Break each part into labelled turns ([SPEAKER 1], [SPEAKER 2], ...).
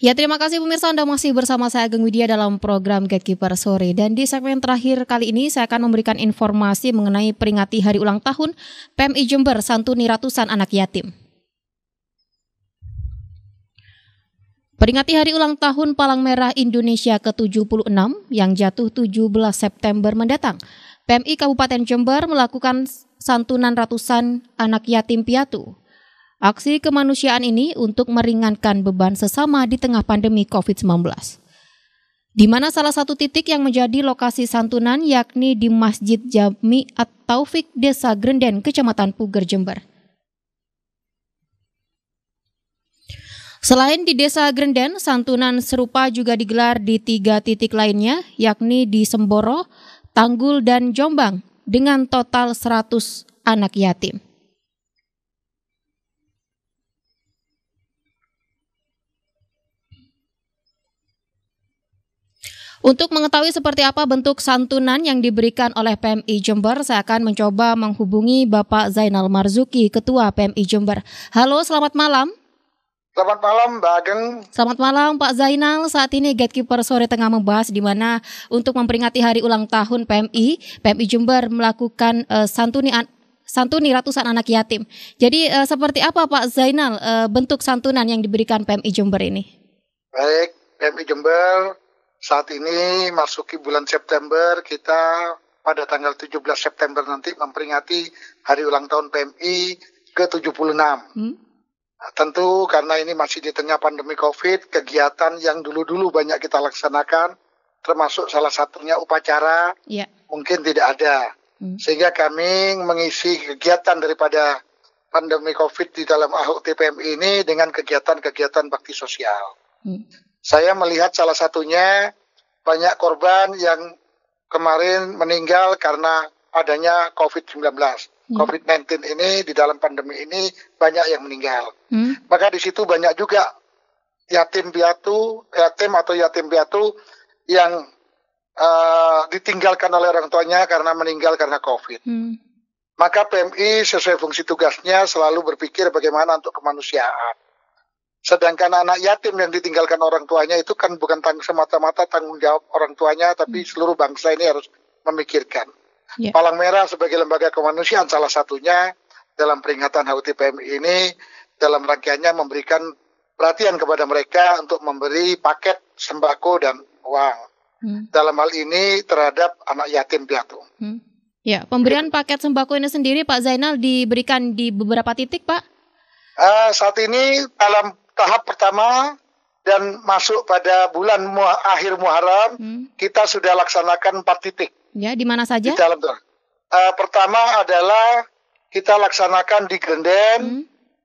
[SPEAKER 1] Ya terima kasih pemirsa Anda masih bersama saya Geng Widya dalam program Gatekeeper Sore dan di segmen terakhir kali ini saya akan memberikan informasi mengenai peringati hari ulang tahun PMI Jember santuni ratusan anak yatim. Peringati hari ulang tahun Palang Merah Indonesia ke-76 yang jatuh 17 September mendatang, PMI Kabupaten Jember melakukan santunan ratusan anak yatim piatu. Aksi kemanusiaan ini untuk meringankan beban sesama di tengah pandemi COVID-19. Di mana salah satu titik yang menjadi lokasi santunan yakni di Masjid Jami at Taufik Desa Grenden, Kecamatan Puger, Jember. Selain di Desa Grenden, santunan serupa juga digelar di tiga titik lainnya, yakni di Semboro, Tanggul, dan Jombang, dengan total 100 anak yatim. Untuk mengetahui seperti apa bentuk santunan yang diberikan oleh PMI Jember, saya akan mencoba menghubungi Bapak Zainal Marzuki, Ketua PMI Jember. Halo, selamat malam. Selamat malam, Mbak Ageng. Selamat malam, Pak Zainal. Saat ini Gatekeeper Sore tengah membahas di mana untuk memperingati hari ulang tahun PMI, PMI Jember melakukan uh, santuni santuni ratusan anak yatim. Jadi uh, seperti apa Pak Zainal uh, bentuk santunan yang diberikan PMI Jember ini?
[SPEAKER 2] Baik, PMI Jember saat ini masuki bulan September, kita pada tanggal 17 September nanti memperingati hari ulang tahun PMI ke-76. Hmm? tentu karena ini masih di tengah pandemi COVID, kegiatan yang dulu-dulu banyak kita laksanakan, termasuk salah satunya upacara, yeah. mungkin tidak ada. Hmm. Sehingga kami mengisi kegiatan daripada pandemi COVID di dalam Ahok TPMI ini dengan kegiatan-kegiatan bakti sosial. Hmm. Saya melihat salah satunya banyak korban yang kemarin meninggal karena adanya COVID-19. Hmm. COVID-19 ini di dalam pandemi ini banyak yang meninggal. Hmm. Maka di situ banyak juga yatim piatu, yatim atau yatim piatu yang uh, ditinggalkan oleh orang tuanya karena meninggal karena COVID. Hmm. Maka PMI sesuai fungsi tugasnya selalu berpikir bagaimana untuk kemanusiaan. Sedangkan anak yatim yang ditinggalkan orang tuanya itu kan bukan tang semata-mata tanggung jawab orang tuanya, tapi hmm. seluruh bangsa ini harus memikirkan. Yeah. Palang Merah sebagai lembaga kemanusiaan salah satunya dalam peringatan HUT PMI ini dalam rangkaiannya memberikan perhatian kepada mereka untuk memberi paket sembako dan uang. Hmm. Dalam hal ini terhadap anak yatim piatu. Hmm.
[SPEAKER 1] Ya, pemberian ya. paket sembako ini sendiri Pak Zainal diberikan di beberapa titik, Pak?
[SPEAKER 2] Uh, saat ini dalam tahap pertama dan masuk pada bulan mu akhir Muharram hmm. kita sudah laksanakan empat titik.
[SPEAKER 1] Ya, di mana saja? Di
[SPEAKER 2] dalam uh, pertama adalah kita laksanakan di Grenden, hmm.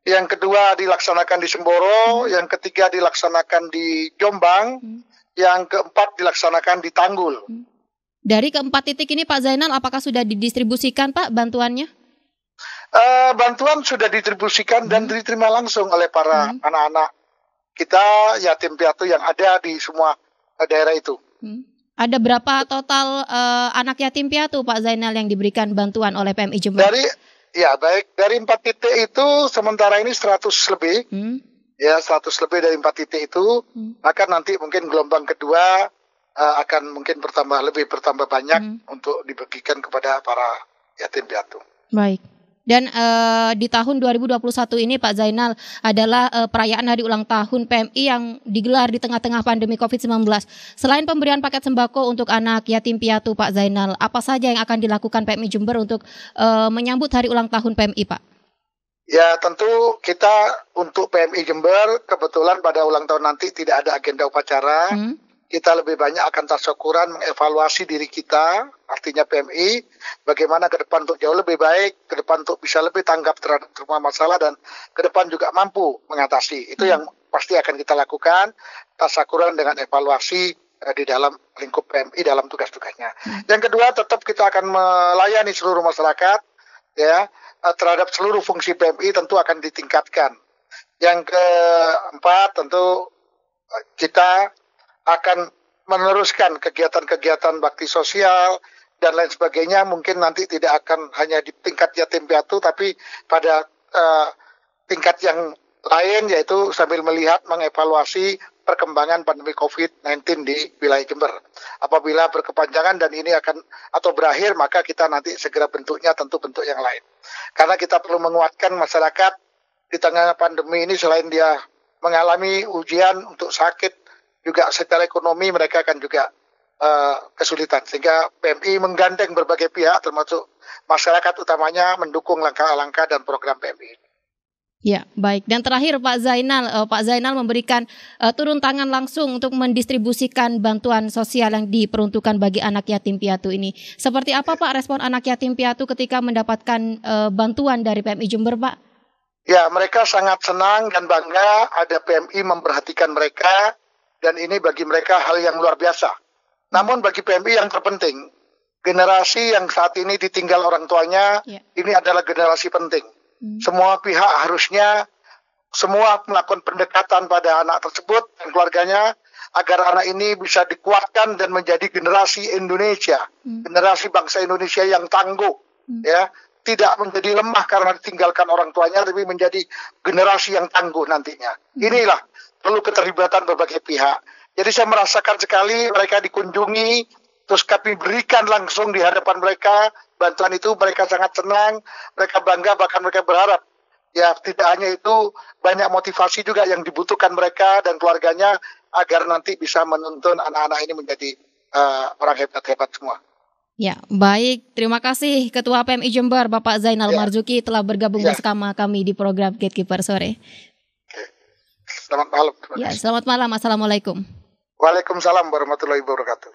[SPEAKER 2] yang kedua dilaksanakan di Semboro, hmm. yang ketiga dilaksanakan di Jombang, hmm. yang keempat dilaksanakan di Tanggul. Hmm.
[SPEAKER 1] Dari keempat titik ini Pak Zainal apakah sudah didistribusikan Pak bantuannya?
[SPEAKER 2] bantuan sudah didistribusikan hmm. dan diterima langsung oleh para hmm. anak-anak hmm. kita yatim piatu yang ada di semua eh, daerah itu.
[SPEAKER 1] Hmm. Ada berapa total uh, anak yatim piatu Pak Zainal yang diberikan bantuan oleh PMI Jember? Dari
[SPEAKER 2] ya baik dari empat titik itu sementara ini 100 lebih. Hmm. Ya 100 lebih dari empat titik itu hmm. akan nanti mungkin gelombang kedua uh, akan mungkin bertambah lebih bertambah banyak hmm. untuk dibagikan kepada para yatim
[SPEAKER 1] piatu. Baik. Dan uh, di tahun 2021 ini Pak Zainal adalah uh, perayaan hari ulang tahun PMI yang digelar di tengah-tengah pandemi COVID-19. Selain pemberian paket sembako untuk anak yatim piatu Pak Zainal, apa saja yang akan dilakukan PMI Jember untuk uh, menyambut hari ulang tahun PMI Pak?
[SPEAKER 2] Ya tentu kita untuk PMI Jember kebetulan pada ulang tahun nanti tidak ada agenda upacara. Hmm kita lebih banyak akan tasyakuran mengevaluasi diri kita, artinya PMI, bagaimana ke depan untuk jauh lebih baik, ke depan untuk bisa lebih tanggap terhadap semua masalah dan ke depan juga mampu mengatasi. Itu hmm. yang pasti akan kita lakukan, tasyakuran dengan evaluasi eh, di dalam lingkup PMI dalam tugas-tugasnya. Hmm. Yang kedua, tetap kita akan melayani seluruh masyarakat ya eh, terhadap seluruh fungsi PMI tentu akan ditingkatkan. Yang keempat tentu eh, kita akan meneruskan kegiatan-kegiatan bakti sosial dan lain sebagainya mungkin nanti tidak akan hanya di tingkat yatim piatu tapi pada uh, tingkat yang lain yaitu sambil melihat mengevaluasi perkembangan pandemi COVID-19 di wilayah Jember. Apabila berkepanjangan dan ini akan atau berakhir maka kita nanti segera bentuknya tentu bentuk yang lain. Karena kita perlu menguatkan masyarakat di tengah pandemi ini selain dia mengalami ujian untuk sakit juga secara ekonomi mereka akan juga uh, kesulitan. Sehingga PMI menggandeng berbagai pihak termasuk masyarakat utamanya mendukung langkah-langkah dan program PMI.
[SPEAKER 1] Ya, baik. Dan terakhir Pak Zainal, uh, Pak Zainal memberikan uh, turun tangan langsung untuk mendistribusikan bantuan sosial yang diperuntukkan bagi anak yatim piatu ini. Seperti apa ya. Pak respon anak yatim piatu ketika mendapatkan uh, bantuan dari PMI Jember, Pak?
[SPEAKER 2] Ya, mereka sangat senang dan bangga ada PMI memperhatikan mereka dan ini bagi mereka hal yang luar biasa. Namun bagi PMI yang terpenting, generasi yang saat ini ditinggal orang tuanya, yeah. ini adalah generasi penting. Mm. Semua pihak harusnya semua melakukan pendekatan pada anak tersebut dan keluarganya agar anak ini bisa dikuatkan dan menjadi generasi Indonesia, mm. generasi bangsa Indonesia yang tangguh, mm. ya tidak menjadi lemah karena ditinggalkan orang tuanya, tapi menjadi generasi yang tangguh nantinya. Hmm. Inilah perlu keterlibatan berbagai pihak. Jadi saya merasakan sekali mereka dikunjungi, terus kami berikan langsung di hadapan mereka bantuan itu, mereka sangat senang, mereka bangga, bahkan mereka berharap ya tidak hanya itu banyak motivasi juga yang dibutuhkan mereka dan keluarganya agar nanti bisa menuntun anak-anak ini menjadi uh, orang hebat-hebat semua.
[SPEAKER 1] Ya, baik. Terima kasih Ketua PMI Jember Bapak Zainal ya. Marzuki telah bergabung ya. bersama kami di program Gatekeeper sore selamat malam. Ya, selamat malam. Assalamualaikum.
[SPEAKER 2] Waalaikumsalam warahmatullahi wabarakatuh.